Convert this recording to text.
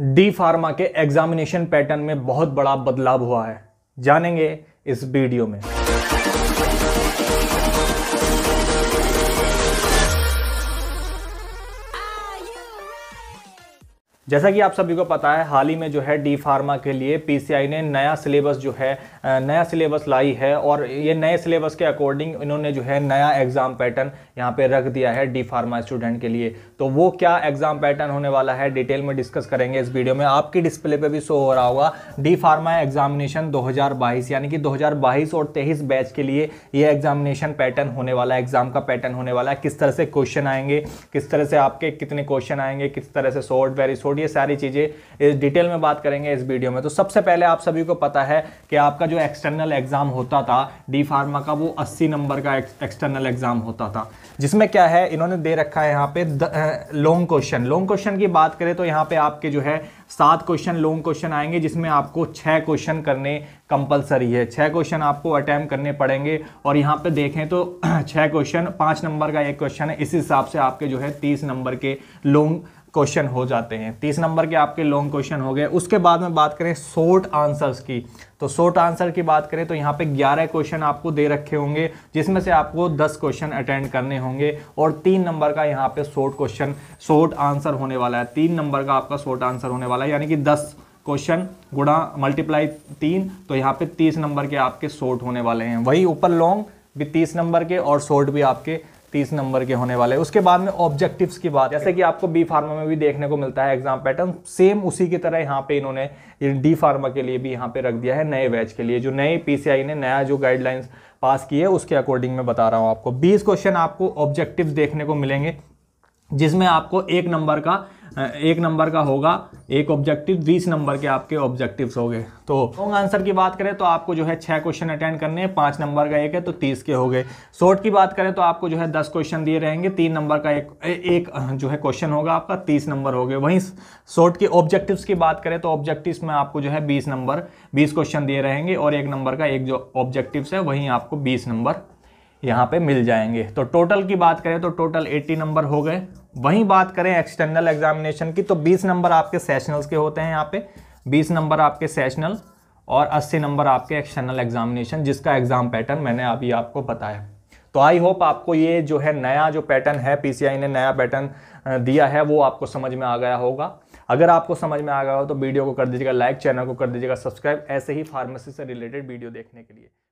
D pharma के examination pattern में बहुत बड़ा बदलाव हुआ है जानेंगे इस वीडियो में जैसा कि आप सभी को पता है हाल ही में जो है डी फार्मा के लिए पीसीआई ने नया सिलेबस जो है नया सिलेबस लाई है और ये नए सिलेबस के अकॉर्डिंग इन्होंने जो है नया एग्ज़ाम पैटर्न यहाँ पे रख दिया है डी फार्मा स्टूडेंट के लिए तो वो क्या एग्ज़ाम पैटर्न होने वाला है डिटेल में डिस्कस करेंगे इस वीडियो में आपकी डिस्प्ले पर भी शो हो रहा होगा डी फार्मा एग्जामिनेशन दो यानी कि दो और तेईस बैच के लिए ये एग्जामिनेशन पैटर्न होने वाला है एग्ज़ाम का पैटर्न होने वाला है किस तरह से क्वेश्चन आएंगे किस तरह से आपके कितने क्वेश्चन आएंगे किस तरह से शॉर्ट वेरी शॉर्ट कोड ये सारी चीज़ें इस डिटेल में बात करेंगे इस वीडियो में तो सबसे पहले आप सभी को पता है कि आपका जो एक्सटर्नल एग्ज़ाम होता था डी फार्मा का वो अस्सी नंबर का एक्सटर्नल एग्ज़ाम होता था जिसमें क्या है इन्होंने दे रखा है यहाँ पे लॉन्ग क्वेश्चन लॉन्ग क्वेश्चन की बात करें तो यहाँ पे आपके जो है सात क्वेश्चन लॉन्ग क्वेश्चन आएंगे जिसमें आपको छः क्वेश्चन करने कंपलसरी है छः क्वेश्चन आपको अटैम्प करने पड़ेंगे और यहाँ पे देखें तो छः क्वेश्चन पाँच नंबर का एक क्वेश्चन है इस हिसाब से आपके जो है तीस नंबर के लॉन्ग क्वेश्चन हो जाते हैं तीस नंबर के आपके लॉन्ग क्वेश्चन हो गए उसके बाद में बात करें शॉर्ट आंसर्स की तो शॉर्ट आंसर की बात करें तो यहाँ पे 11 क्वेश्चन आपको दे रखे होंगे जिसमें से आपको 10 क्वेश्चन अटेंड करने होंगे और तीन नंबर का यहाँ पे शॉर्ट क्वेश्चन शॉर्ट आंसर होने वाला है तीन नंबर का आपका शॉर्ट आंसर होने वाला है यानी कि दस क्वेश्चन गुणा मल्टीप्लाई तीन तो यहाँ पे तीस नंबर के आपके शॉर्ट होने वाले हैं वही ऊपर लॉन्ग भी तीस नंबर के और शॉर्ट भी आपके तीस नंबर के होने वाले उसके बाद में ऑब्जेक्टिव्स की बात जैसे कि आपको बी फार्मा में भी देखने को मिलता है एग्जाम पैटर्न सेम उसी की तरह यहाँ पे इन्होंने डी फार्मा के लिए भी यहाँ पे रख दिया है नए बैच के लिए जो नए पीसीआई ने नया जो गाइडलाइंस पास की है उसके अकॉर्डिंग में बता रहा हूँ आपको बीस क्वेश्चन आपको ऑब्जेक्टिव देखने को मिलेंगे जिसमें आपको एक नंबर का एक नंबर का होगा एक ऑब्जेक्टिव बीस नंबर के आपके ऑब्जेक्टिव्स हो गए तो रॉन्ग तो आंसर की बात करें तो आपको जो है छः क्वेश्चन अटेंड करने हैं पाँच नंबर का एक है तो तीस के हो गए शॉर्ट की बात करें तो आपको जो है दस क्वेश्चन दिए रहेंगे तीन नंबर का एक एक जो है क्वेश्चन होगा आपका तीस नंबर हो गए वहीं शॉर्ट के ऑब्जेक्टिव्स की बात करें तो ऑब्जेक्टिव्स में आपको जो है बीस नंबर बीस क्वेश्चन दिए रहेंगे और एक नंबर का एक जो ऑब्जेक्टिव्स है वहीं आपको बीस नंबर यहाँ पे मिल जाएंगे तो टोटल की बात करें तो टोटल 80 नंबर हो गए वहीं बात करें एक्सटर्नल एग्जामिनेशन की तो 20 नंबर आपके सेशनल्स के होते हैं यहाँ पे 20 नंबर आपके सेशनल और 80 नंबर आपके एक्सटर्नल एग्जामिनेशन जिसका एग्ज़ाम पैटर्न मैंने अभी आपको बताया तो आई होप आपको ये जो है नया जो पैटर्न है पी ने नया पैटर्न दिया है वो आपको समझ में आ गया होगा अगर आपको समझ में आ गया हो तो वीडियो को कर दीजिएगा लाइक चैनल को कर दीजिएगा सब्सक्राइब ऐसे ही फार्मेसी से रिलेटेड वीडियो देखने के लिए